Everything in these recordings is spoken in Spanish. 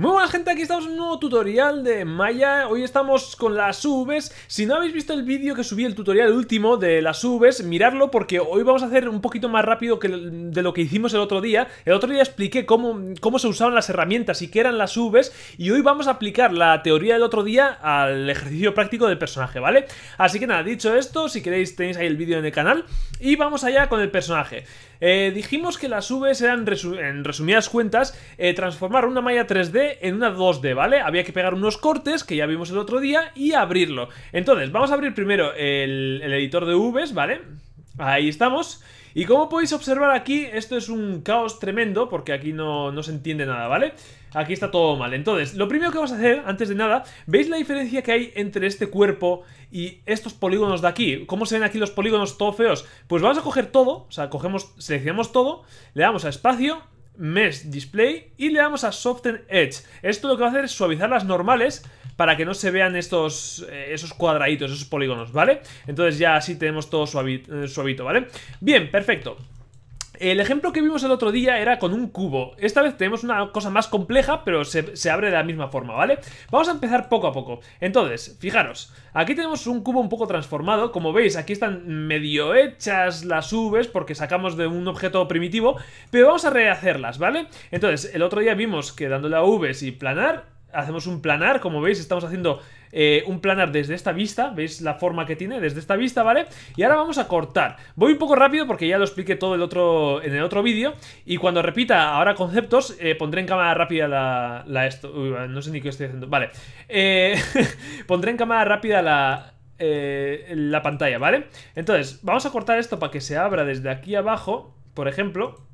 Muy buenas gente, aquí estamos en un nuevo tutorial de Maya Hoy estamos con las UVs Si no habéis visto el vídeo que subí, el tutorial último de las UVs Miradlo porque hoy vamos a hacer un poquito más rápido que de lo que hicimos el otro día El otro día expliqué cómo, cómo se usaban las herramientas y qué eran las UVs Y hoy vamos a aplicar la teoría del otro día al ejercicio práctico del personaje, ¿vale? Así que nada, dicho esto, si queréis tenéis ahí el vídeo en el canal Y vamos allá con el personaje eh, Dijimos que las UVs eran, en resumidas cuentas, eh, transformar una malla 3D en una 2D, ¿vale? Había que pegar unos cortes, que ya vimos el otro día, y abrirlo. Entonces, vamos a abrir primero el, editor de UVs, ¿vale? Ahí estamos. Y como podéis observar aquí, esto es un caos tremendo porque aquí no, no, se entiende nada, ¿vale? Aquí está todo mal. Entonces, lo primero que vamos a hacer, antes de nada, ¿veis la diferencia que hay entre este cuerpo y estos polígonos de aquí? ¿Cómo se ven aquí los polígonos todo feos? Pues vamos a coger todo, o sea, cogemos, seleccionamos todo, le damos a espacio, Mesh Display y le damos a Soften Edge. Esto lo que va a hacer es suavizar las normales para que no se vean estos eh, esos cuadraditos, esos polígonos, ¿vale? Entonces ya así tenemos todo eh, suavito, ¿vale? Bien, perfecto. El ejemplo que vimos el otro día era con un cubo. Esta vez tenemos una cosa más compleja, pero se, abre de la misma forma, ¿vale? Vamos a empezar poco a poco. Entonces, fijaros, aquí tenemos un cubo un poco transformado. Como veis, aquí están medio hechas las uves porque sacamos de un objeto primitivo, pero vamos a rehacerlas, ¿vale? Entonces, el otro día vimos que dándole a Vs y planar, hacemos un planar, como veis estamos haciendo eh, un planar desde esta vista, ¿veis la forma que tiene? Desde esta vista, ¿vale? Y ahora vamos a cortar. Voy un poco rápido porque ya lo expliqué todo el otro, en el otro vídeo y cuando repita ahora conceptos eh, pondré en cámara rápida la, esto. no sé ni qué estoy haciendo. Vale. Eh, pondré en cámara rápida la... la pantalla, ¿vale? Entonces, vamos a cortar esto para que se abra desde aquí abajo, por ejemplo,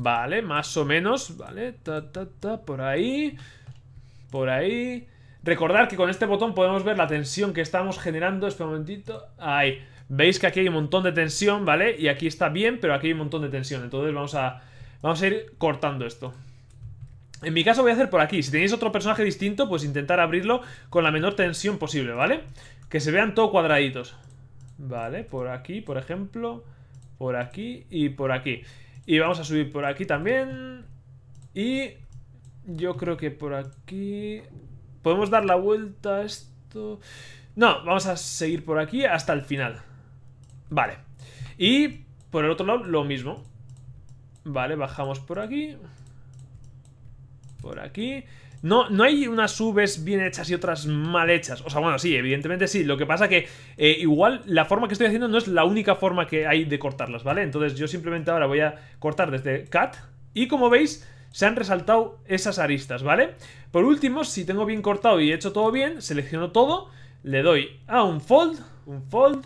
Vale, más o menos, vale, ta, ta, ta, por ahí, por ahí, Recordar que con este botón podemos ver la tensión que estamos generando. Este momentito. Ahí. Veis que aquí hay un montón de tensión, ¿vale? Y aquí está bien, pero aquí hay un montón de tensión. Entonces vamos a, vamos a ir cortando esto. En mi caso voy a hacer por aquí. Si tenéis otro personaje distinto, pues intentar abrirlo con la menor tensión posible, ¿vale? Que se vean todo cuadraditos. Vale, por aquí, por ejemplo. Por aquí y por aquí. Y vamos a subir por aquí también. Y yo creo que por aquí... Podemos dar la vuelta a esto... No, vamos a seguir por aquí hasta el final. Vale. Y por el otro lado, lo mismo. Vale, bajamos por aquí. Por aquí. No, no hay unas subes bien hechas y otras mal hechas. O sea, bueno, sí, evidentemente sí. Lo que pasa que eh, igual la forma que estoy haciendo no es la única forma que hay de cortarlas, ¿vale? Entonces yo simplemente ahora voy a cortar desde cut. Y como veis, se han resaltado esas aristas, ¿vale? Por último, si tengo bien cortado y he hecho todo bien, selecciono todo, le doy a un fold, un fold,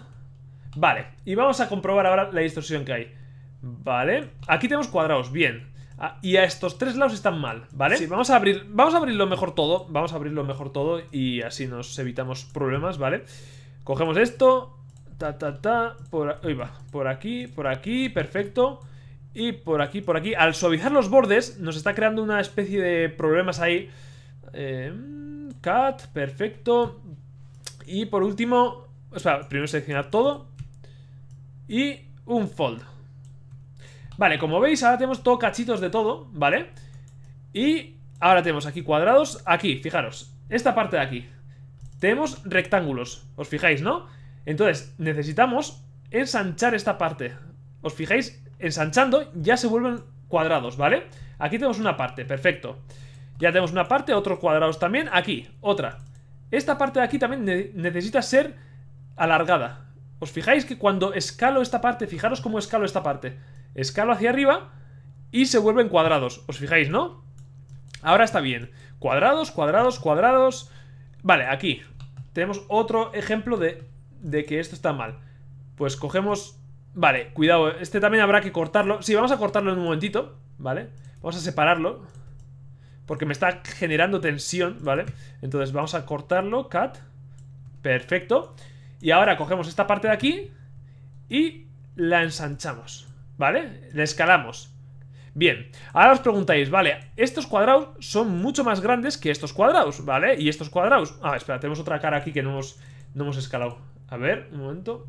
vale, y vamos a comprobar ahora la distorsión que hay, vale, aquí tenemos cuadrados, bien, ah, y a estos tres lados están mal, ¿vale? Sí, vamos a abrir, vamos a abrirlo mejor todo, vamos a abrirlo mejor todo y así nos evitamos problemas, ¿vale? Cogemos esto, ta, ta, ta, por, va, por aquí, por aquí, perfecto, y por aquí, por aquí, al suavizar los bordes, nos está creando una especie de problemas ahí. Eh, cut, cat, perfecto. Y por último, o primero seleccionar todo. Y un fold. Vale, como veis, ahora tenemos todo cachitos de todo, ¿vale? Y ahora tenemos aquí cuadrados, aquí, fijaros, esta parte de aquí. Tenemos rectángulos, ¿os fijáis, no? Entonces, necesitamos ensanchar esta parte. ¿Os fijáis? ensanchando, ya se vuelven cuadrados, ¿vale? Aquí tenemos una parte, perfecto. Ya tenemos una parte, otros cuadrados también. Aquí, otra. Esta parte de aquí también necesita ser alargada. ¿Os fijáis que cuando escalo esta parte, fijaros cómo escalo esta parte? Escalo hacia arriba y se vuelven cuadrados. ¿Os fijáis, no? Ahora está bien. Cuadrados, cuadrados, cuadrados... Vale, aquí. Tenemos otro ejemplo de, de que esto está mal. Pues cogemos Vale, cuidado, este también habrá que cortarlo Sí, vamos a cortarlo en un momentito, ¿vale? Vamos a separarlo Porque me está generando tensión, ¿vale? Entonces vamos a cortarlo, cut Perfecto Y ahora cogemos esta parte de aquí Y la ensanchamos, ¿vale? La escalamos Bien, ahora os preguntáis, vale, estos cuadrados son mucho más grandes que estos cuadrados, ¿vale? Y estos cuadrados... Ah, espera, tenemos otra cara aquí que no hemos, no hemos escalado A ver, un momento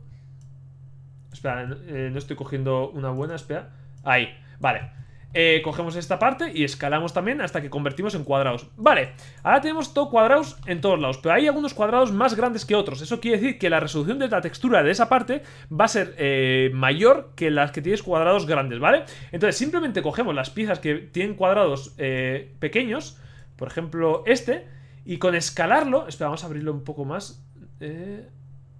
Espera, eh, no estoy cogiendo una buena, espera. Ahí, vale. Eh, cogemos esta parte y escalamos también hasta que convertimos en cuadrados. Vale, ahora tenemos todo cuadrados en todos lados, pero hay algunos cuadrados más grandes que otros. Eso quiere decir que la resolución de la textura de esa parte va a ser eh, mayor que las que tienes cuadrados grandes, ¿vale? Entonces simplemente cogemos las piezas que tienen cuadrados pequeños, por ejemplo este, y con escalarlo... Espera, vamos a abrirlo un poco más.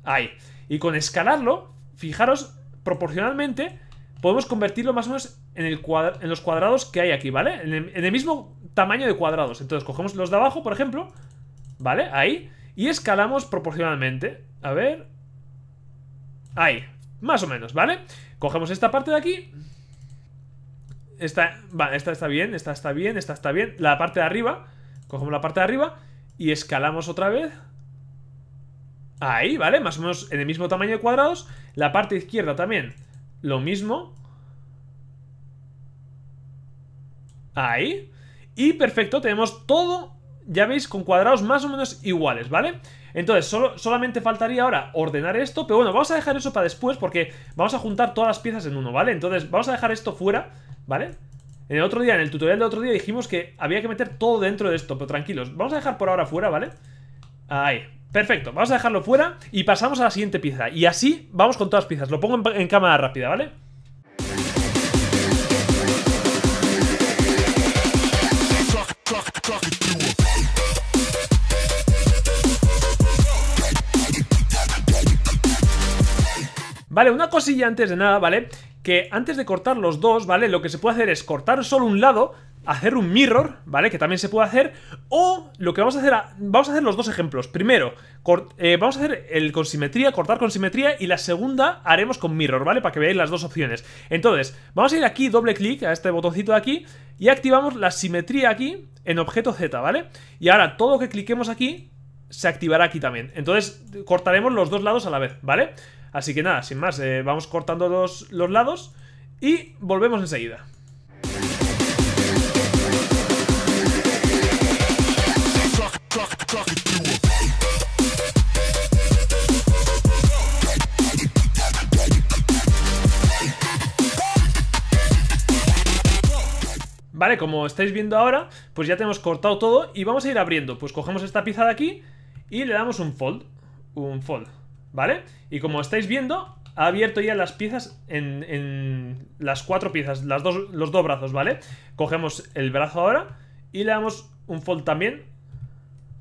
ahí. Y con escalarlo fijaros, proporcionalmente, podemos convertirlo más o menos en, los cuadrados que hay aquí, ¿vale? En el, mismo tamaño de cuadrados. Entonces cogemos los de abajo, por ejemplo, ¿vale? Ahí. Y escalamos proporcionalmente. A ver. Ahí. Más o menos, ¿vale? Cogemos esta parte de aquí. Esta, esta está bien, esta está bien, esta está bien. La parte de arriba. Cogemos la parte de arriba y escalamos otra vez. Ahí, ¿vale? Más o menos en el mismo tamaño de cuadrados. La parte izquierda también lo mismo. Ahí. Y perfecto, tenemos todo, ya veis, con cuadrados más o menos iguales, ¿vale? Entonces, solamente faltaría ahora ordenar esto, pero bueno, vamos a dejar eso para después porque vamos a juntar todas las piezas en uno, ¿vale? Entonces, vamos a dejar esto fuera, ¿vale? En el otro día, en el tutorial del otro día dijimos que había que meter todo dentro de esto, pero tranquilos, vamos a dejar por ahora fuera, ¿vale? Ahí, Perfecto, vamos a dejarlo fuera y pasamos a la siguiente pieza. Y así vamos con todas las piezas. Lo pongo en, cámara rápida, ¿vale? Vale, una cosilla antes de nada, ¿vale? Que antes de cortar los dos, ¿vale? Lo que se puede hacer es cortar solo un lado, hacer un mirror, ¿vale? Que también se puede hacer. O lo que vamos a hacer, vamos a hacer los dos ejemplos. Primero, eh, vamos a hacer el con simetría, cortar con simetría. Y la segunda haremos con mirror, ¿vale? Para que veáis las dos opciones. Entonces, vamos a ir aquí, doble clic a este botoncito de aquí. Y activamos la simetría aquí en objeto Z, ¿vale? Y ahora todo lo que cliquemos aquí se activará aquí también. Entonces, cortaremos los dos lados a la vez, ¿vale? Así que nada, sin más, eh, vamos cortando los, los lados y volvemos enseguida. Vale, como estáis viendo ahora, pues ya tenemos cortado todo y vamos a ir abriendo. Pues cogemos esta pieza de aquí y le damos un fold. Un fold, ¿vale? Y como estáis viendo, ha abierto ya las piezas en, las cuatro piezas, las dos, los dos brazos, ¿vale? Cogemos el brazo ahora y le damos un fold también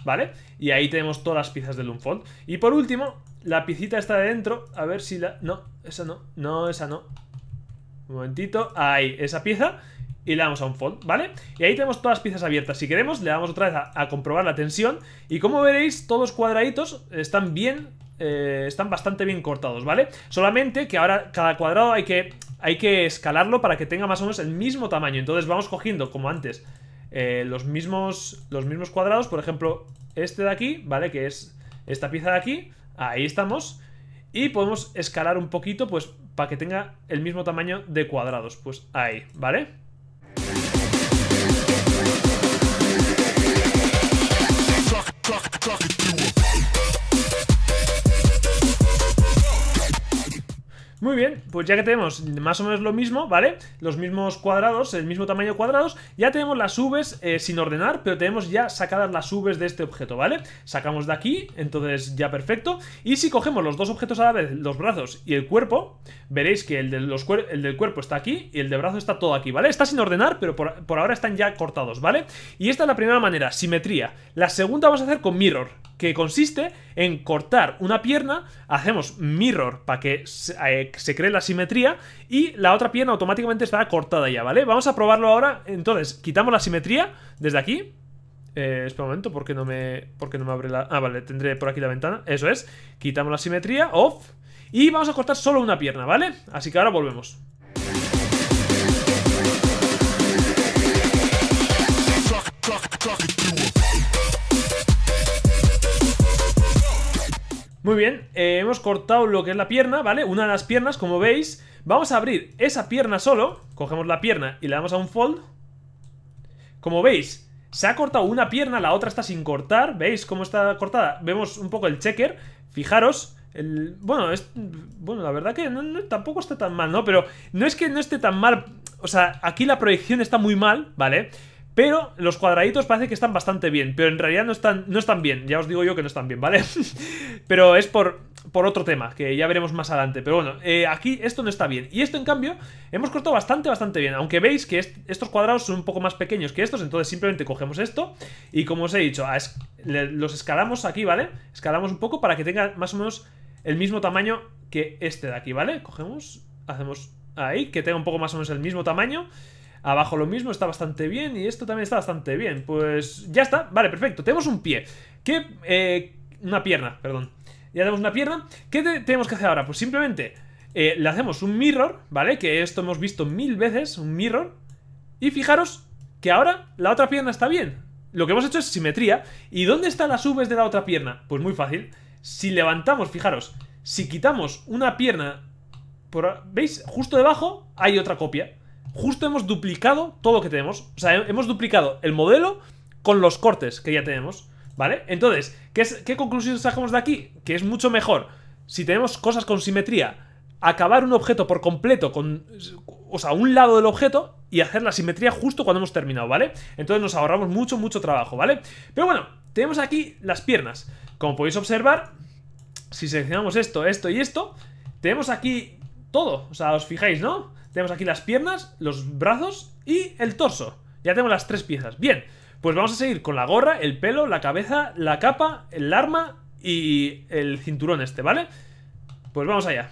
¿vale? Y ahí tenemos todas las piezas del unfold, Y por último, la piecita está de dentro, a ver si la... No, esa no, no, esa no. Un momentito, ahí, esa pieza y le damos a un ¿vale? Y ahí tenemos todas las piezas abiertas. Si queremos, le damos otra vez a, comprobar la tensión. Y como veréis, todos los cuadraditos están bien, eh, están bastante bien cortados, ¿vale? Solamente que ahora cada cuadrado hay que, hay que escalarlo para que tenga más o menos el mismo tamaño. Entonces vamos cogiendo, como antes, eh, los, mismos, los mismos cuadrados, por ejemplo, este de aquí, ¿vale? Que es esta pieza de aquí, ahí estamos. Y podemos escalar un poquito, pues, para que tenga el mismo tamaño de cuadrados, pues ahí, ¿vale? Muy bien, pues ya que tenemos más o menos lo mismo, ¿vale? Los mismos cuadrados, el mismo tamaño cuadrados, ya tenemos las Vs eh, sin ordenar, pero tenemos ya sacadas las uves de este objeto, ¿vale? Sacamos de aquí, entonces ya perfecto. Y si cogemos los dos objetos a la vez, los brazos y el cuerpo, veréis que el, del cuerpo está aquí y el del brazo está todo aquí, ¿vale? Está sin ordenar, pero por, por ahora están ya cortados, ¿vale? Y esta es la primera manera, simetría. La segunda vamos a hacer con mirror, que consiste en cortar una pierna, hacemos mirror para que eh, se, cree la simetría y la otra pierna automáticamente estará cortada ya, ¿vale? Vamos a probarlo ahora, entonces quitamos la simetría desde aquí. Eh, espera un momento, ¿por qué, no me, ¿por no me abre la...? Ah, vale, tendré por aquí la ventana, eso es. Quitamos la simetría, off, y vamos a cortar solo una pierna, ¿vale? Así que ahora volvemos. Muy bien, eh, hemos cortado lo que es la pierna, ¿vale? Una de las piernas, como veis. Vamos a abrir esa pierna solo. Cogemos la pierna y le damos a un fold. Como veis, se ha cortado una pierna, la otra está sin cortar. ¿Veis cómo está cortada? Vemos un poco el checker. Fijaros. El, bueno, es, bueno, la verdad que tampoco está tan mal, ¿no? Pero no es que no esté tan mal. O sea, aquí la proyección está muy mal, ¿vale? vale pero los cuadraditos parece que están bastante bien, pero en realidad no están, no están bien. Ya os digo yo que no están bien, ¿vale? pero es por, por otro tema, que ya veremos más adelante. Pero bueno, eh, aquí esto no está bien. Y esto, en cambio, hemos cortado bastante, bastante bien. Aunque veis que estos cuadrados son un poco más pequeños que estos, entonces simplemente cogemos esto y, como os he dicho, los escalamos aquí, ¿vale? Escalamos un poco para que tenga más o menos el mismo tamaño que este de aquí, ¿vale? Cogemos, hacemos ahí, que tenga un poco más o menos el mismo tamaño... Abajo lo mismo, está bastante bien. Y esto también está bastante bien. Pues ya está. Vale, perfecto. Tenemos un pie. Que... Eh, una pierna, perdón. Ya tenemos una pierna. ¿Qué tenemos que hacer ahora? Pues simplemente eh, le hacemos un mirror, ¿vale? Que esto hemos visto mil veces, un mirror. Y fijaros que ahora la otra pierna está bien. Lo que hemos hecho es simetría. ¿Y dónde están las V de la otra pierna? Pues muy fácil. Si levantamos, fijaros, si quitamos una pierna, por, ¿veis? Justo debajo hay otra copia justo hemos duplicado todo lo que tenemos. O sea, hemos duplicado el modelo con los cortes que ya tenemos, ¿vale? Entonces, ¿qué, ¿qué conclusión sacamos de aquí? Que es mucho mejor, si tenemos cosas con simetría, acabar un objeto por completo con... O sea, un lado del objeto y hacer la simetría justo cuando hemos terminado, ¿vale? Entonces nos ahorramos mucho, mucho trabajo, ¿vale? Pero bueno, tenemos aquí las piernas. Como podéis observar, si seleccionamos esto, esto y esto, tenemos aquí todo. O sea, os fijáis, ¿no? Tenemos aquí las piernas, los brazos y el torso. Ya tenemos las tres piezas. Bien, pues vamos a seguir con la gorra, el pelo, la cabeza, la capa, el arma y el cinturón este, ¿vale? Pues vamos allá.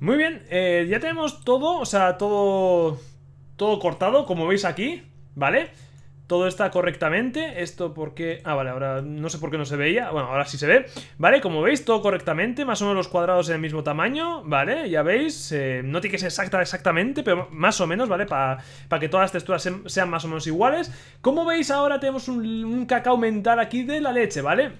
Muy bien, eh, ya tenemos todo, o sea, todo, todo cortado, como veis aquí, ¿vale? Todo está correctamente, esto porque... Ah, vale, ahora no sé por qué no se veía, bueno, ahora sí se ve, ¿vale? Como veis, todo correctamente, más o menos los cuadrados en el mismo tamaño, ¿vale? Ya veis, eh, no tiene que ser exacta exactamente, pero más o menos, ¿vale? Para que todas las texturas sean, más o menos iguales. Como veis, ahora tenemos un, un cacao mental aquí de la leche, ¿vale?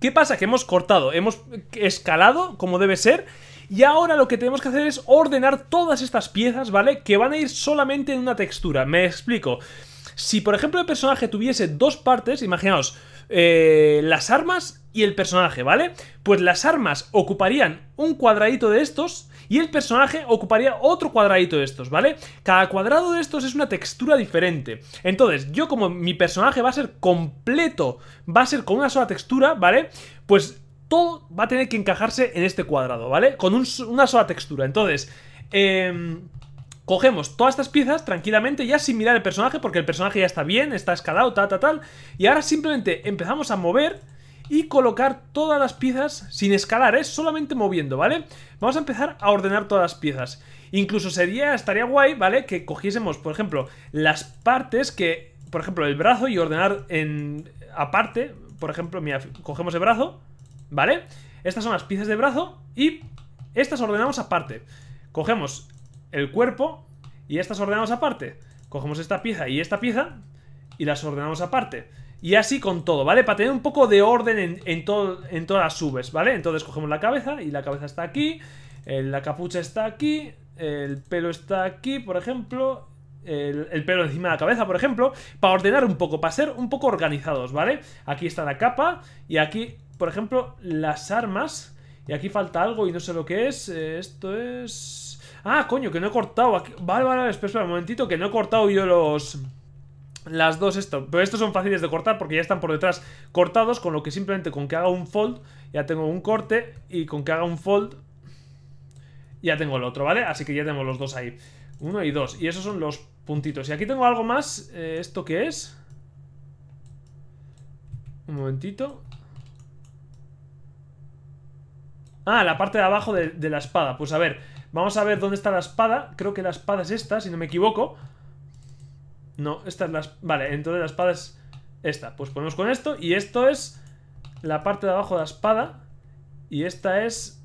¿Qué pasa? Que hemos cortado, hemos escalado como debe ser y ahora lo que tenemos que hacer es ordenar todas estas piezas, ¿vale? Que van a ir solamente en una textura. Me explico. Si, por ejemplo, el personaje tuviese dos partes, imaginaos, eh, las armas y el personaje, ¿vale? Pues las armas ocuparían un cuadradito de estos y el personaje ocuparía otro cuadradito de estos, ¿vale? Cada cuadrado de estos es una textura diferente. Entonces, yo como mi personaje va a ser completo, va a ser con una sola textura, ¿vale? Pues todo va a tener que encajarse en este cuadrado, ¿vale? Con una sola textura. Entonces, em, cogemos todas estas piezas tranquilamente, ya sin mirar el personaje, porque el personaje ya está bien, está escalado, tal, tal, tal. Y ahora simplemente empezamos a mover y colocar todas las piezas sin escalar, ¿eh? solamente moviendo, ¿vale? Vamos a empezar a ordenar todas las piezas. Incluso sería, estaría guay, ¿vale? Que cogiésemos, por ejemplo, las partes que, por ejemplo, el brazo y ordenar en aparte, por ejemplo, mira, cogemos el brazo, ¿vale? Estas son las piezas de brazo y estas ordenamos aparte. Cogemos el cuerpo y estas ordenamos aparte. Cogemos esta pieza y esta pieza y las ordenamos aparte. Y así con todo, ¿vale? Para tener un poco de orden en, todo, en todas las subes, ¿vale? Entonces cogemos la cabeza y la cabeza está aquí, la capucha está aquí, el pelo está aquí, por ejemplo, el, el, pelo encima de la cabeza, por ejemplo, para ordenar un poco, para ser un poco organizados, ¿vale? Aquí está la capa y aquí por ejemplo, las armas. Y aquí falta algo y no sé lo que es. Eh, esto es... Ah, coño, que no he cortado. Vale, vale, espera, un momentito, que no he cortado yo los... Las dos esto. Pero estos son fáciles de cortar porque ya están por detrás cortados, con lo que simplemente con que haga un fold, ya tengo un corte, y con que haga un fold, ya tengo el otro, ¿vale? Así que ya tengo los dos ahí. Uno y dos. Y esos son los puntitos. Y aquí tengo algo más. Eh, ¿Esto qué es? Un momentito. Ah, la parte de abajo de, la espada. Pues a ver, vamos a ver dónde está la espada. Creo que la espada es esta, si no me equivoco. No, esta es la... Vale, entonces la espada es esta. Pues ponemos con esto y esto es la parte de abajo de la espada. Y esta es...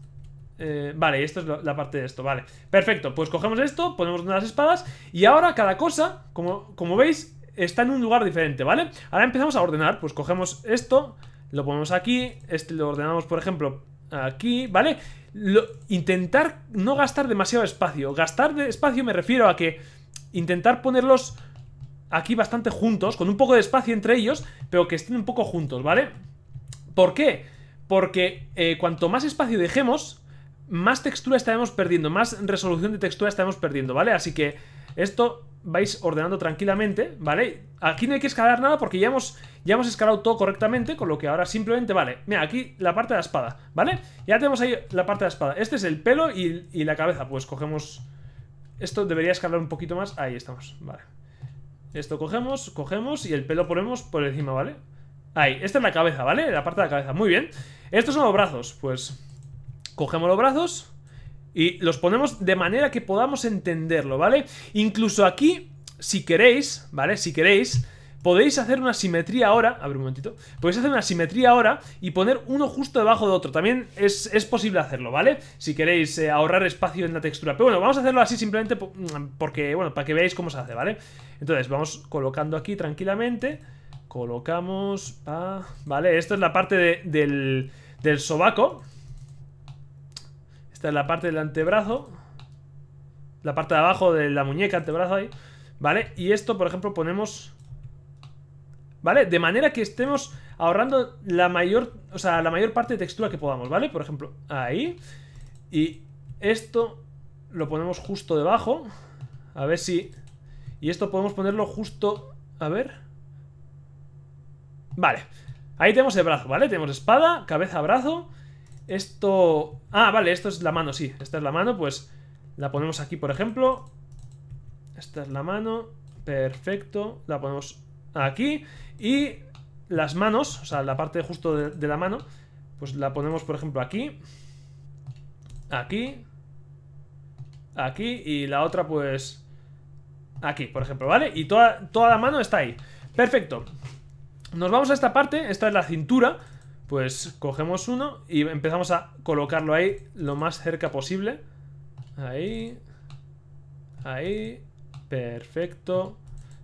Eh, vale, y esto es la parte de esto, vale Perfecto, pues cogemos esto, ponemos las espadas Y ahora cada cosa, como, como veis Está en un lugar diferente, ¿vale? Ahora empezamos a ordenar, pues cogemos esto Lo ponemos aquí, este lo ordenamos por ejemplo aquí, ¿vale? Lo, intentar no gastar demasiado espacio. Gastar de espacio me refiero a que intentar ponerlos aquí bastante juntos, con un poco de espacio entre ellos, pero que estén un poco juntos, ¿vale? ¿Por qué? Porque eh, cuanto más espacio dejemos, más textura estaremos perdiendo, más resolución de textura estaremos perdiendo, ¿vale? Así que esto vais ordenando tranquilamente, ¿vale? Aquí no hay que escalar nada porque ya hemos, ya hemos escalado todo correctamente, con lo que ahora simplemente, vale, mira, aquí la parte de la espada, ¿vale? Ya tenemos ahí la parte de la espada. Este es el pelo y, y la cabeza, pues cogemos... Esto debería escalar un poquito más, ahí estamos, vale. Esto cogemos, cogemos y el pelo ponemos por encima, ¿vale? Ahí, esta es la cabeza, ¿vale? La parte de la cabeza, muy bien. Estos son los brazos, pues... Cogemos los brazos y los ponemos de manera que podamos entenderlo, ¿vale? Incluso aquí, si queréis, ¿vale? Si queréis, podéis hacer una simetría ahora, a ver un momentito, podéis hacer una simetría ahora y poner uno justo debajo de otro, también es, posible hacerlo, ¿vale? Si queréis eh, ahorrar espacio en la textura, pero bueno, vamos a hacerlo así simplemente mm, porque, bueno, para que veáis cómo se hace, ¿vale? Entonces, vamos colocando aquí tranquilamente, colocamos, ¿vale? Esto es la parte del, del sobaco, la parte del antebrazo. La parte de abajo de la muñeca, antebrazo ahí. ¿Vale? Y esto, por ejemplo, ponemos... ¿Vale? De manera que estemos ahorrando la mayor, o sea, la mayor parte de textura que podamos, ¿vale? Por ejemplo, ahí. Y esto lo ponemos justo debajo. A ver si... Y esto podemos ponerlo justo... A ver... Vale. Ahí tenemos el brazo, ¿vale? Tenemos espada, cabeza, brazo... Esto... Ah, vale, esto es la mano, sí. Esta es la mano, pues la ponemos aquí, por ejemplo. Esta es la mano. Perfecto. La ponemos aquí. Y las manos, o sea, la parte justo de, la mano, pues la ponemos, por ejemplo, aquí. Aquí. Aquí. Y la otra, pues... Aquí, por ejemplo, ¿vale? Y toda, toda la mano está ahí. Perfecto. Nos vamos a esta parte. Esta es la cintura. Pues cogemos uno y empezamos a colocarlo ahí lo más cerca posible. Ahí. Ahí. Perfecto.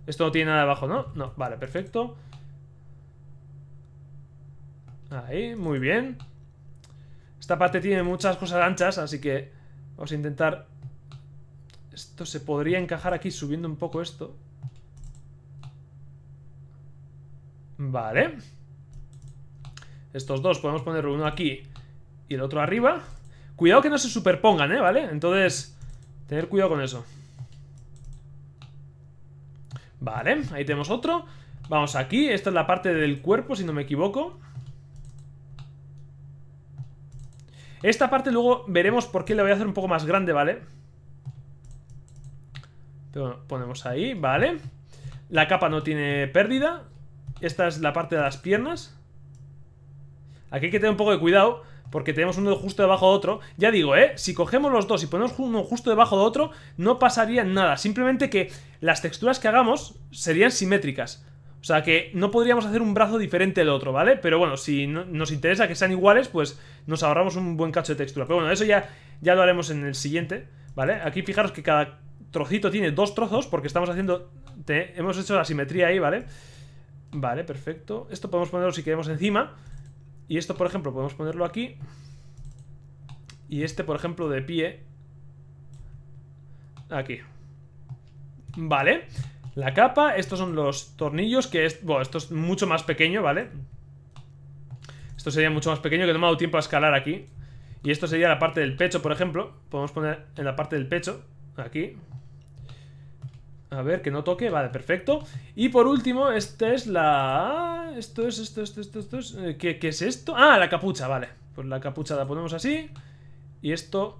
Esto no tiene nada abajo, ¿no? No, vale, perfecto. Ahí, muy bien. Esta parte tiene muchas cosas anchas, así que vamos a intentar... Esto se podría encajar aquí subiendo un poco esto. Vale. Estos dos, podemos poner uno aquí y el otro arriba. Cuidado que no se superpongan, ¿eh? ¿Vale? Entonces, tener cuidado con eso. Vale, ahí tenemos otro. Vamos aquí, esta es la parte del cuerpo, si no me equivoco. Esta parte luego veremos por qué la voy a hacer un poco más grande, ¿vale? ponemos ahí, ¿vale? La capa no tiene pérdida. Esta es la parte de las piernas. Aquí hay que tener un poco de cuidado porque tenemos uno justo debajo de otro. Ya digo, ¿eh? Si cogemos los dos y ponemos uno justo debajo de otro, no pasaría nada. Simplemente que las texturas que hagamos serían simétricas. O sea que no podríamos hacer un brazo diferente del otro, ¿vale? Pero bueno, si nos interesa que sean iguales, pues nos ahorramos un buen cacho de textura. Pero bueno, eso ya, ya lo haremos en el siguiente, ¿vale? Aquí fijaros que cada trocito tiene dos trozos porque estamos haciendo... Te, hemos hecho la simetría ahí, ¿vale? Vale, perfecto. Esto podemos ponerlo si queremos encima... Y esto, por ejemplo, podemos ponerlo aquí. Y este, por ejemplo, de pie. Aquí. Vale. La capa, estos son los tornillos, que es... Bueno, esto es mucho más pequeño, ¿vale? Esto sería mucho más pequeño, que no me dado tiempo a escalar aquí. Y esto sería la parte del pecho, por ejemplo. Podemos poner en la parte del pecho, aquí. A ver, que no toque, vale, perfecto. Y por último, esta es la... Esto es, esto, esto, esto, esto es... Eh, ¿Qué, es esto? Ah, la capucha, vale. Pues la capucha la ponemos así. Y esto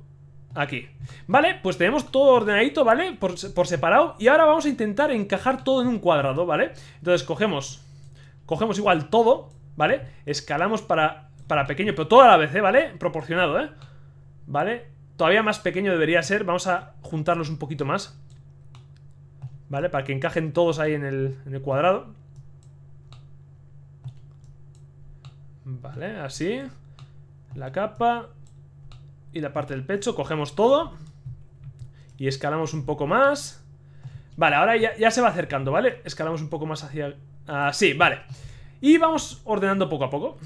aquí. Vale, pues tenemos todo ordenadito, ¿vale? Por, separado. Y ahora vamos a intentar encajar todo en un cuadrado, ¿vale? Entonces cogemos... Cogemos igual todo, ¿vale? Escalamos para, para pequeño, pero todo a la vez, ¿eh? ¿Vale? Proporcionado, ¿eh? ¿Vale? Todavía más pequeño debería ser. Vamos a juntarlos un poquito más. ¿Vale? Para que encajen todos ahí en el, cuadrado. Vale, así. La capa. Y la parte del pecho. Cogemos todo. Y escalamos un poco más. Vale, ahora ya, ya se va acercando, ¿vale? Escalamos un poco más hacia... Así, ah, vale. Y vamos ordenando poco a poco.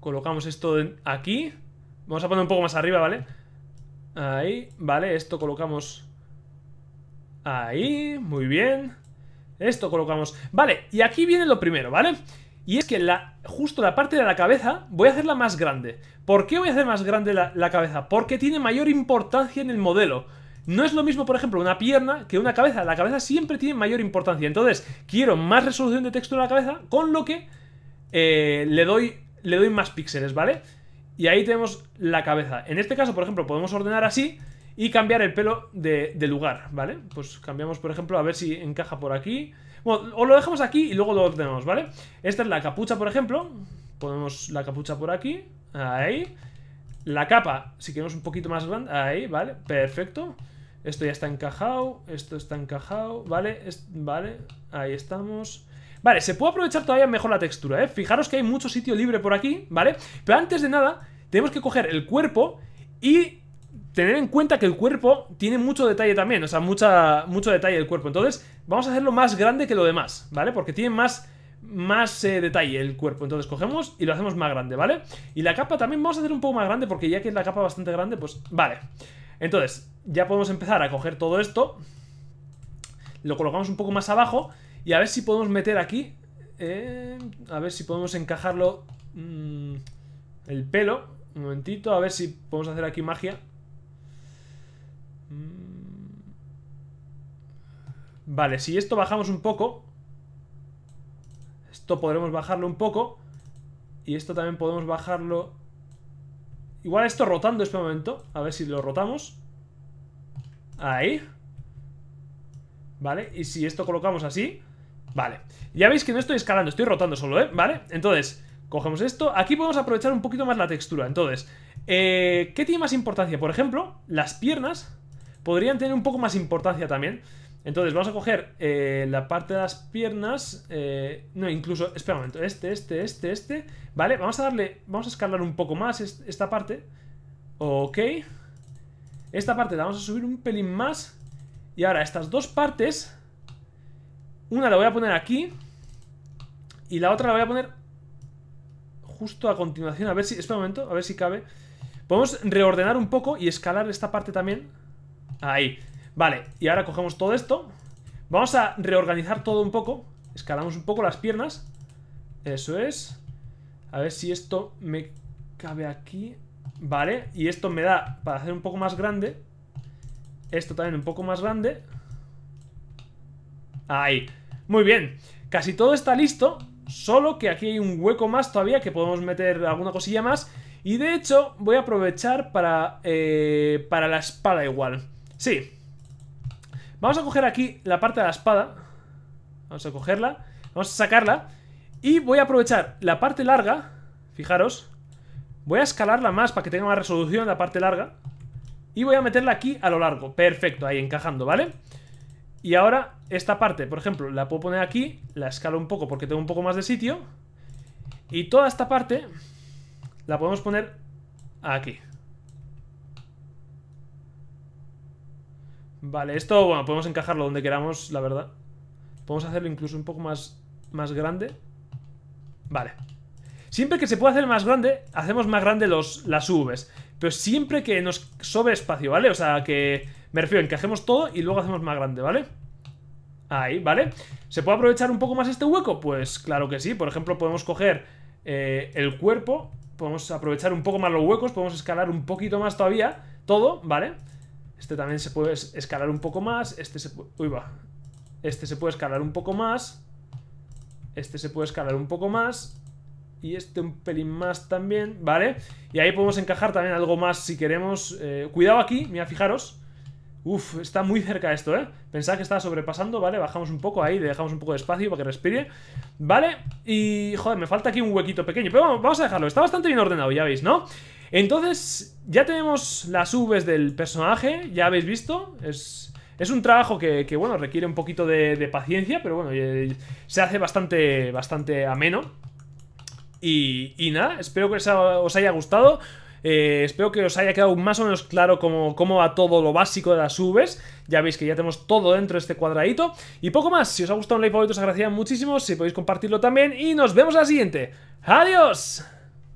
Colocamos esto aquí. Vamos a poner un poco más arriba, ¿vale? Ahí, vale. Esto colocamos Ahí, muy bien. Esto colocamos. Vale, y aquí viene lo primero, ¿vale? Y es que la, justo la parte de la cabeza voy a hacerla más grande. ¿Por qué voy a hacer más grande la, cabeza? Porque tiene mayor importancia en el modelo. No es lo mismo, por ejemplo, una pierna que una cabeza. La cabeza siempre tiene mayor importancia. Entonces, quiero más resolución de texto en la cabeza, con lo que eh, le, doy, le doy más píxeles, ¿vale? Y ahí tenemos la cabeza. En este caso, por ejemplo, podemos ordenar así y cambiar el pelo de, lugar, ¿vale? Pues cambiamos, por ejemplo, a ver si encaja por aquí. Bueno, o lo dejamos aquí y luego lo ordenamos, ¿vale? Esta es la capucha, por ejemplo. Ponemos la capucha por aquí. Ahí. La capa, si queremos un poquito más grande. Ahí, ¿vale? Perfecto. Esto ya está encajado. Esto está encajado. ¿Vale? vale. Ahí estamos. Vale, se puede aprovechar todavía mejor la textura, ¿eh? Fijaros que hay mucho sitio libre por aquí, ¿vale? Pero antes de nada, tenemos que coger el cuerpo y tener en cuenta que el cuerpo tiene mucho detalle también, o sea, mucha, mucho detalle El cuerpo. Entonces, vamos a hacerlo más grande que lo demás, ¿vale? Porque tiene más, más eh, detalle el cuerpo. Entonces, cogemos y lo hacemos más grande, ¿vale? Y la capa también vamos a hacer un poco más grande, porque ya que es la capa bastante grande, pues vale. Entonces, ya podemos empezar a coger todo esto. Lo colocamos un poco más abajo y a ver si podemos meter aquí... Eh, a ver si podemos encajarlo... Mm, el pelo. Un momentito, a ver si podemos hacer aquí magia. Vale, si esto bajamos un poco... Esto podremos bajarlo un poco. Y esto también podemos bajarlo... Igual esto rotando este momento. A ver si lo rotamos. Ahí. Vale, y si esto colocamos así... Vale, ya veis que no estoy escalando, estoy rotando solo, ¿eh? Vale, entonces, cogemos esto. Aquí podemos aprovechar un poquito más la textura. Entonces, eh, ¿qué tiene más importancia? Por ejemplo, las piernas podrían tener un poco más importancia también. Entonces vamos a coger eh, la parte de las piernas, eh, no, incluso, espera un momento, este, este, este, este, vale, vamos a darle, vamos a escalar un poco más esta parte, ok, esta parte la vamos a subir un pelín más, y ahora estas dos partes, una la voy a poner aquí, y la otra la voy a poner justo a continuación, a ver si, espera un momento, a ver si cabe, podemos reordenar un poco y escalar esta parte también, ahí, Vale, y ahora cogemos todo esto. Vamos a reorganizar todo un poco. Escalamos un poco las piernas. Eso es. A ver si esto me cabe aquí. Vale, y esto me da para hacer un poco más grande. Esto también un poco más grande. Ahí. Muy bien. Casi todo está listo. Solo que aquí hay un hueco más todavía que podemos meter alguna cosilla más. Y de hecho voy a aprovechar para, eh, para la espada igual. Sí, Vamos a coger aquí la parte de la espada. Vamos a cogerla. Vamos a sacarla. Y voy a aprovechar la parte larga. Fijaros. Voy a escalarla más para que tenga más resolución la parte larga. Y voy a meterla aquí a lo largo. Perfecto, ahí encajando, ¿vale? Y ahora esta parte, por ejemplo, la puedo poner aquí. La escalo un poco porque tengo un poco más de sitio. Y toda esta parte la podemos poner aquí. Vale, esto, bueno, podemos encajarlo donde queramos, la verdad. Podemos hacerlo incluso un poco más, más grande. Vale. Siempre que se puede hacer más grande, hacemos más grande los, las UVs. Pero siempre que nos sobre espacio, ¿vale? O sea, que me refiero, encajemos todo y luego hacemos más grande, ¿vale? Ahí, ¿vale? ¿Se puede aprovechar un poco más este hueco? Pues claro que sí. Por ejemplo, podemos coger eh, el cuerpo, podemos aprovechar un poco más los huecos, podemos escalar un poquito más todavía todo, ¿vale? vale este también se puede escalar un poco más. Este se puede... Uy, va. Este se puede escalar un poco más. Este se puede escalar un poco más. Y este un pelín más también, ¿vale? Y ahí podemos encajar también algo más si queremos. Eh, cuidado aquí, mira, fijaros. Uf, está muy cerca esto, ¿eh? Pensaba que estaba sobrepasando, ¿vale? Bajamos un poco ahí, le dejamos un poco de espacio para que respire ¿Vale? Y, joder, me falta aquí un huequito pequeño Pero vamos, vamos a dejarlo, está bastante bien ordenado, ya veis, ¿no? Entonces, ya tenemos las UVs del personaje, ya habéis visto, es... un trabajo que, bueno, requiere un poquito de, paciencia, pero bueno, eh, se hace bastante, bastante ameno. Y, nada, espero que os haya gustado. Eh, espero que os haya quedado más o menos claro como cómo va todo lo básico de las UVs, Ya veis que ya tenemos todo dentro de este cuadradito. Y poco más. Si os ha gustado un like favorito, os agradecería muchísimo. Si podéis compartirlo también. Y nos vemos la siguiente. ¡Adiós!